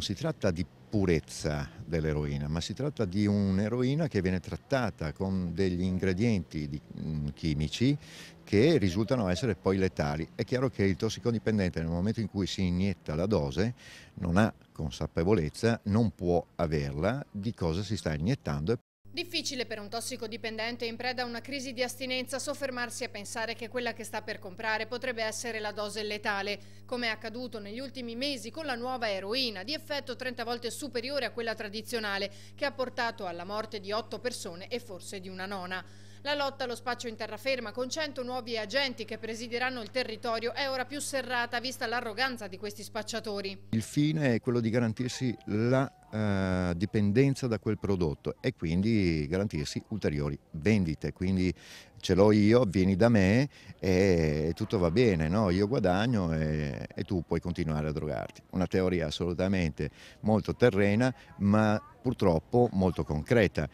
non si tratta di purezza dell'eroina, ma si tratta di un'eroina che viene trattata con degli ingredienti di, mh, mm, chimici che risultano essere poi letali. È chiaro che il tossicodipendente nel momento in cui si inietta la dose non ha consapevolezza, non può averla di cosa si sta iniettando Difficile per un tossicodipendente in preda a una crisi di astinenza soffermarsi a pensare che quella che sta per comprare potrebbe essere la dose letale, come è accaduto negli ultimi mesi con la nuova eroina, di effetto 30 volte superiore a quella tradizionale, che ha portato alla morte di 8 persone e forse di una nona. La lotta allo spaccio in terraferma con 100 nuovi agenti che presideranno il territorio è ora più serrata vista l'arroganza di questi spacciatori. Il fine è quello di garantirsi la Uh, dipendenza da quel prodotto e quindi garantirsi ulteriori vendite. Quindi ce l'ho io, vieni da me e tutto va bene, no? io guadagno e, e tu puoi continuare a drogarti. Una teoria assolutamente molto terrena ma purtroppo molto concreta.